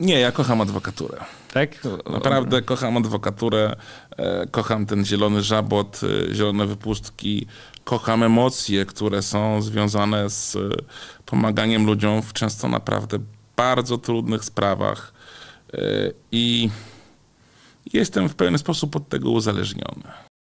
Nie, ja kocham adwokaturę. Tak? Naprawdę kocham adwokaturę, e, kocham ten zielony żabot, e, zielone wypustki, kocham emocje, które są związane z e, pomaganiem ludziom w często naprawdę bardzo trudnych sprawach i jestem w pewien sposób od tego uzależniony.